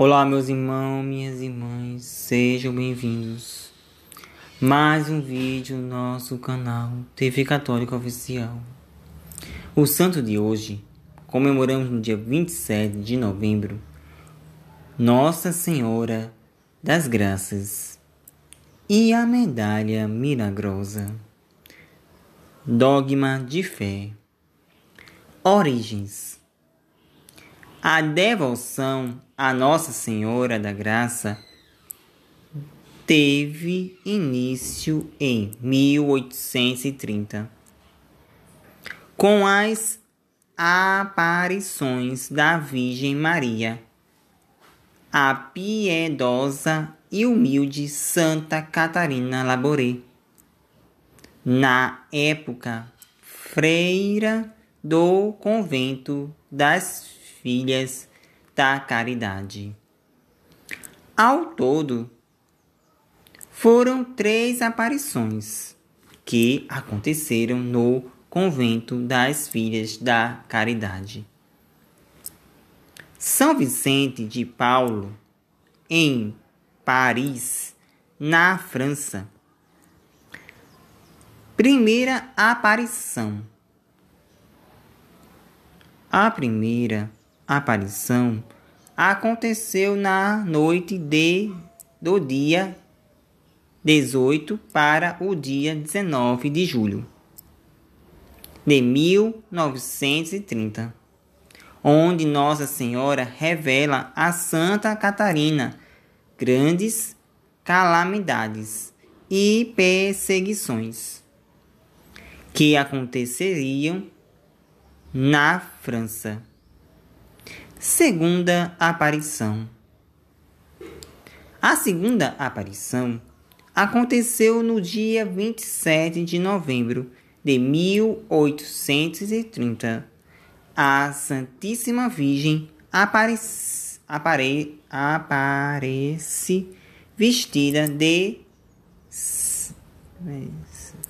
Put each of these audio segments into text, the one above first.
Olá, meus irmãos, minhas irmãs, sejam bem-vindos. Mais um vídeo no nosso canal TV Católica Oficial. O santo de hoje, comemoramos no dia 27 de novembro, Nossa Senhora das Graças e a Medalha Milagrosa. Dogma de Fé. Origens a devoção à Nossa Senhora da Graça teve início em 1830, com as aparições da Virgem Maria, a piedosa e humilde Santa Catarina Laboré. Na época, freira do convento das filhas da caridade. Ao todo, foram três aparições que aconteceram no convento das Filhas da Caridade. São Vicente de Paulo, em Paris, na França. Primeira aparição. A primeira aparição aconteceu na noite de, do dia 18 para o dia 19 de julho de 1930, onde Nossa Senhora revela a Santa Catarina grandes calamidades e perseguições que aconteceriam na França. Segunda aparição. A segunda aparição aconteceu no dia 27 de novembro de 1830. A Santíssima Virgem aparece, apare, aparece vestida de.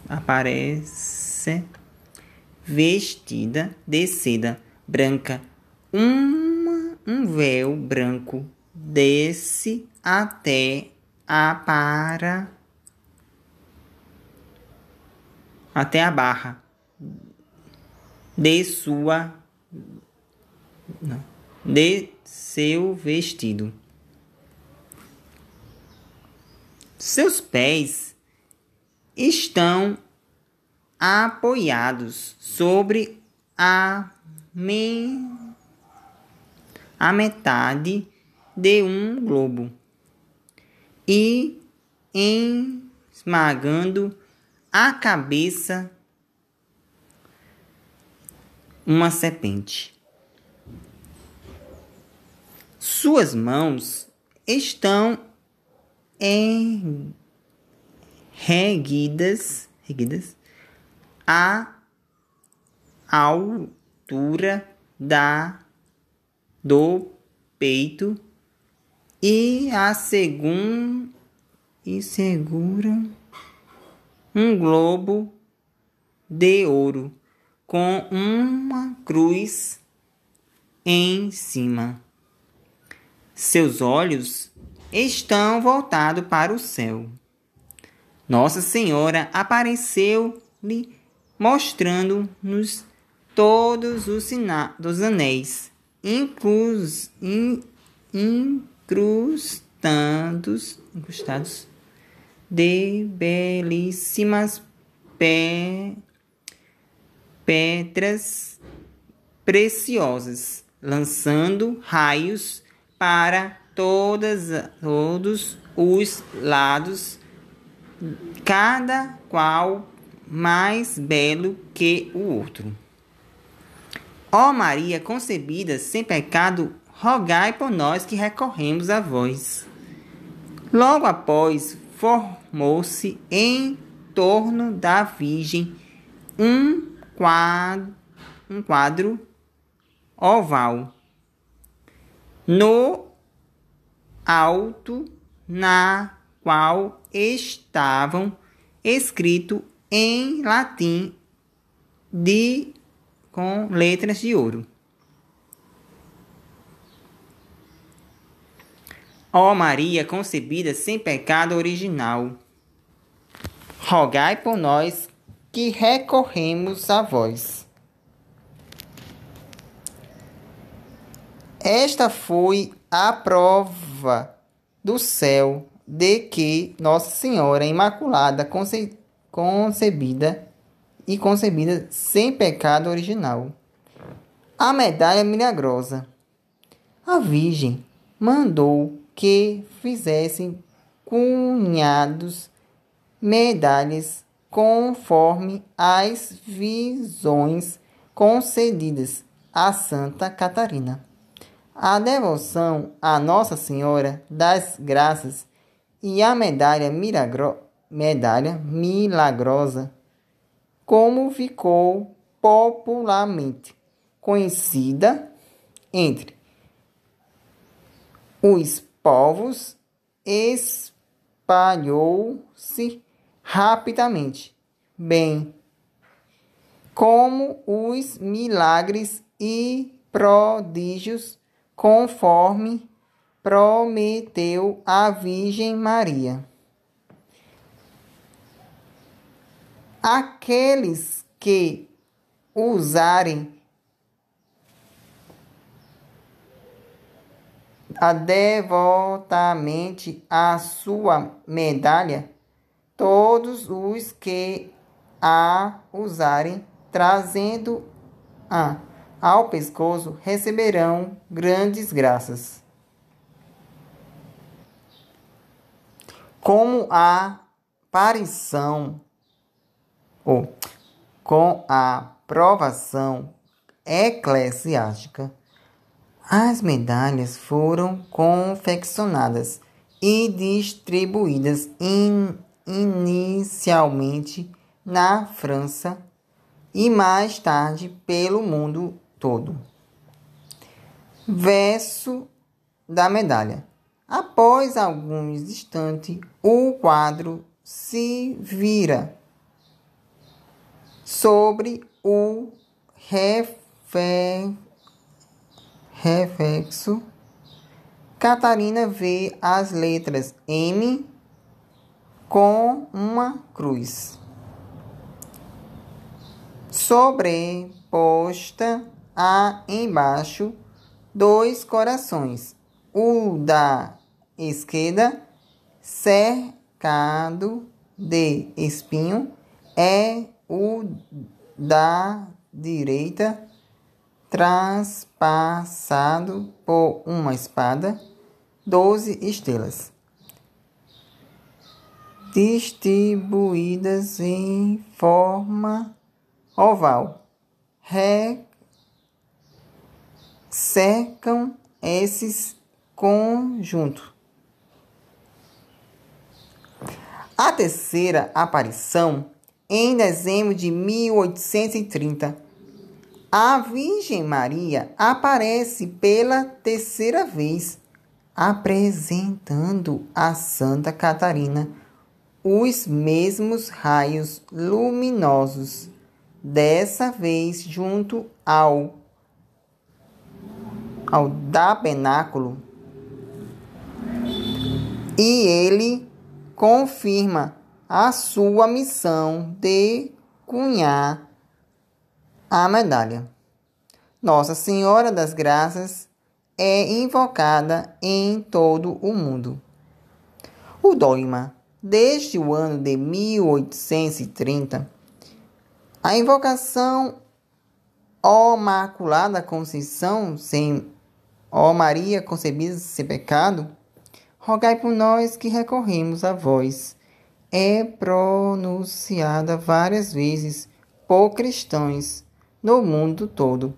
Aparece vestida de seda branca. Um um véu branco desce até a para até a barra de sua não, de seu vestido. Seus pés estão apoiados sobre a men a metade de um globo e esmagando a cabeça uma serpente. Suas mãos estão em erguidas, erguidas a altura da do peito e segunda e segura um globo de ouro com uma cruz em cima. Seus olhos estão voltados para o céu. Nossa Senhora apareceu-lhe mostrando-nos todos os sinais dos anéis inclus, in, incrustados, incrustados de belíssimas pe, pedras preciosas, lançando raios para todas, todos os lados, cada qual mais belo que o outro. Ó Maria concebida sem pecado, rogai por nós que recorremos a vós. Logo após, formou-se em torno da Virgem um quadro, um quadro oval. No alto, na qual estavam escrito em latim de com letras de ouro. Ó Maria concebida sem pecado original, rogai por nós que recorremos a vós. Esta foi a prova do céu de que Nossa Senhora Imaculada conce concebida e concebida sem pecado original. A medalha milagrosa. A Virgem mandou que fizessem cunhados medalhas conforme as visões concedidas a Santa Catarina. A devoção à Nossa Senhora das Graças e a medalha, milagro... medalha milagrosa como ficou popularmente conhecida entre os povos, espalhou-se rapidamente, bem como os milagres e prodígios, conforme prometeu a Virgem Maria. aqueles que usarem a devotamente a sua medalha, todos os que a usarem, trazendo a ao pescoço, receberão grandes graças. Como a aparição ou com a aprovação eclesiástica, as medalhas foram confeccionadas e distribuídas in, inicialmente na França e mais tarde pelo mundo todo. Verso da medalha. Após alguns instantes, o quadro se vira sobre o reflexo. Catarina vê as letras M com uma cruz sobreposta a embaixo dois corações, o da esquerda cercado de espinho é o da direita transpassado por uma espada, doze estrelas, distribuídas em forma oval, re... cercam esses conjunto. A terceira aparição em dezembro de 1830. A Virgem Maria aparece pela terceira vez, apresentando a Santa Catarina os mesmos raios luminosos, dessa vez junto ao ao tabernáculo. E ele confirma a sua missão de cunhar a medalha. Nossa Senhora das Graças é invocada em todo o mundo. O dogma, desde o ano de 1830, a invocação ó Maculada Conceição, sem ó Maria concebida sem pecado, rogai por nós que recorremos a vós é pronunciada várias vezes por cristãos no mundo todo.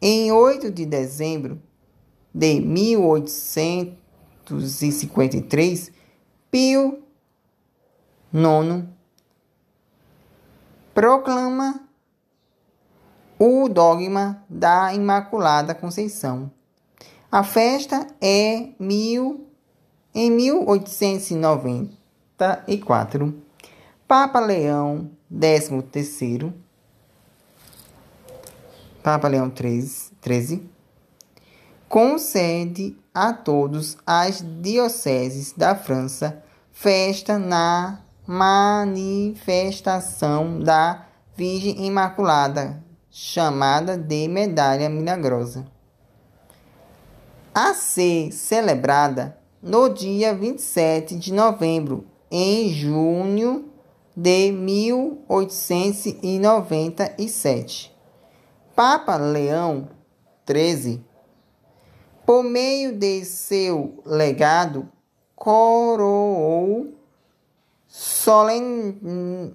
Em 8 de dezembro de 1853, Pio IX proclama o dogma da Imaculada Conceição. A festa é mil, em 1890 64, Papa Leão terceiro, Papa Leão 13. concede a todos as dioceses da França festa na manifestação da Virgem Imaculada, chamada de Medalha Milagrosa, a ser celebrada no dia 27 de novembro em junho de 1897. Papa Leão XIII, por meio de seu legado, coroou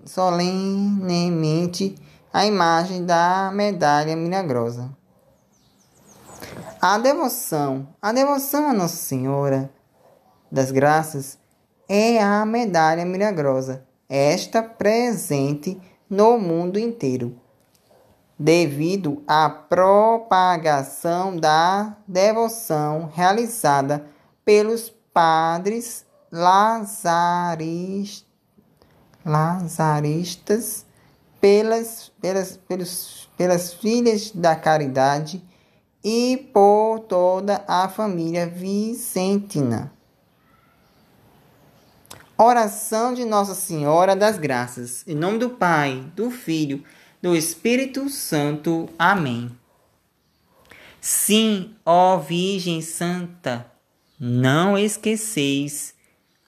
solenemente a imagem da medalha milagrosa. A devoção, a devoção a Nossa Senhora das Graças é a medalha milagrosa, esta presente no mundo inteiro, devido à propagação da devoção realizada pelos padres lazarist, lazaristas pelas, pelas, pelos, pelas filhas da caridade e por toda a família vicentina. Oração de Nossa Senhora das Graças. Em nome do Pai, do Filho, do Espírito Santo. Amém. Sim, ó Virgem Santa, não esqueceis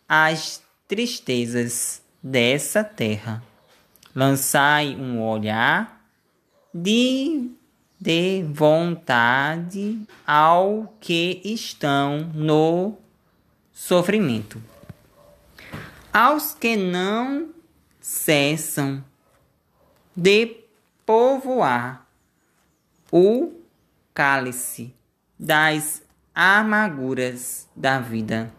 as tristezas dessa terra. Lançai um olhar de, de vontade ao que estão no sofrimento aos que não cessam de povoar o cálice das amarguras da vida.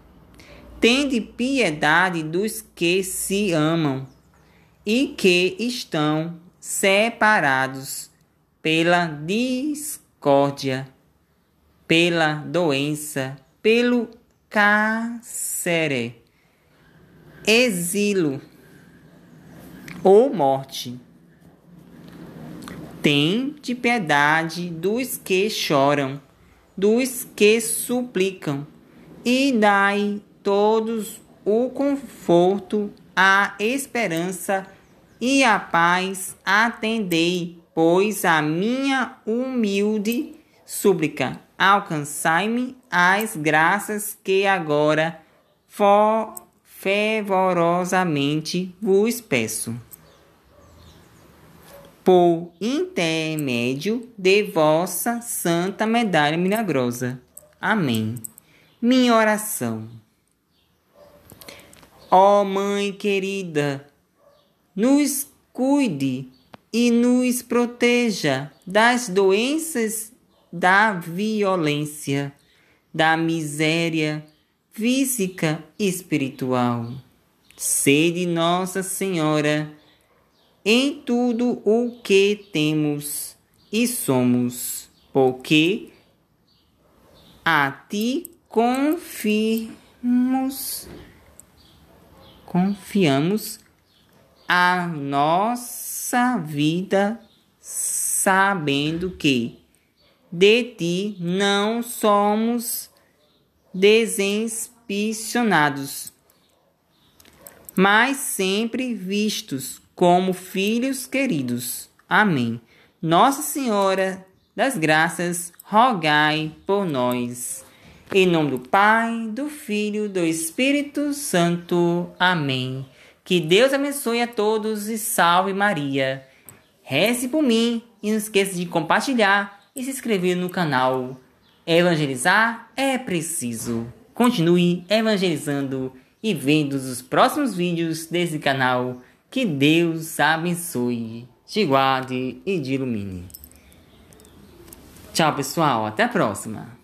Tende piedade dos que se amam e que estão separados pela discórdia, pela doença, pelo cárcere exílio ou morte. Tem de piedade dos que choram, dos que suplicam, e dai todos o conforto, a esperança e a paz. Atendei, pois, a minha humilde súplica. Alcançai-me as graças que agora for fervorosamente vos peço. Por intermédio de vossa santa medalha milagrosa. Amém. Minha oração. Ó oh, Mãe querida, nos cuide e nos proteja das doenças da violência, da miséria, física e espiritual. Sede Nossa Senhora em tudo o que temos e somos, porque a ti confirmos, confiamos a nossa vida, sabendo que de ti não somos desinspicionados, mas sempre vistos como filhos queridos. Amém. Nossa Senhora das Graças, rogai por nós. Em nome do Pai, do Filho, do Espírito Santo. Amém. Que Deus abençoe a todos e salve Maria. Reze por mim e não esqueça de compartilhar e se inscrever no canal. Evangelizar é preciso. Continue evangelizando e vendo os próximos vídeos desse canal. Que Deus abençoe, te guarde e te ilumine. Tchau, pessoal. Até a próxima.